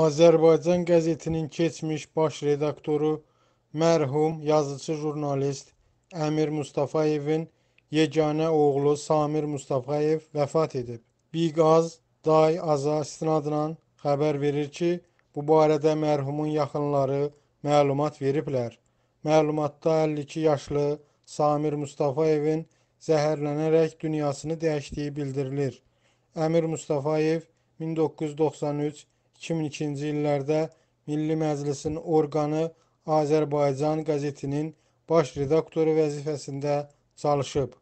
Azərbaycan qəzetinin keçmiş baş redaktoru mərhum yazıçı jurnalist Əmir Mustafayevin yeganə oğlu Samir Mustafayev vəfat edib. Biqaz Day Aza istinadən xəbər verir ki, bu barədə mərhumun yaxınları məlumat veriblər. Məlumatda 52 yaşlı Samir Mustafayevin zəhərlənərək dünyasını dəyişdiyi bildirilir. Əmir Mustafayev 1993 2002-ci illərdə Milli Məclisin orqanı Azərbaycan qəzetinin baş redaktoru vəzifəsində çalışıb.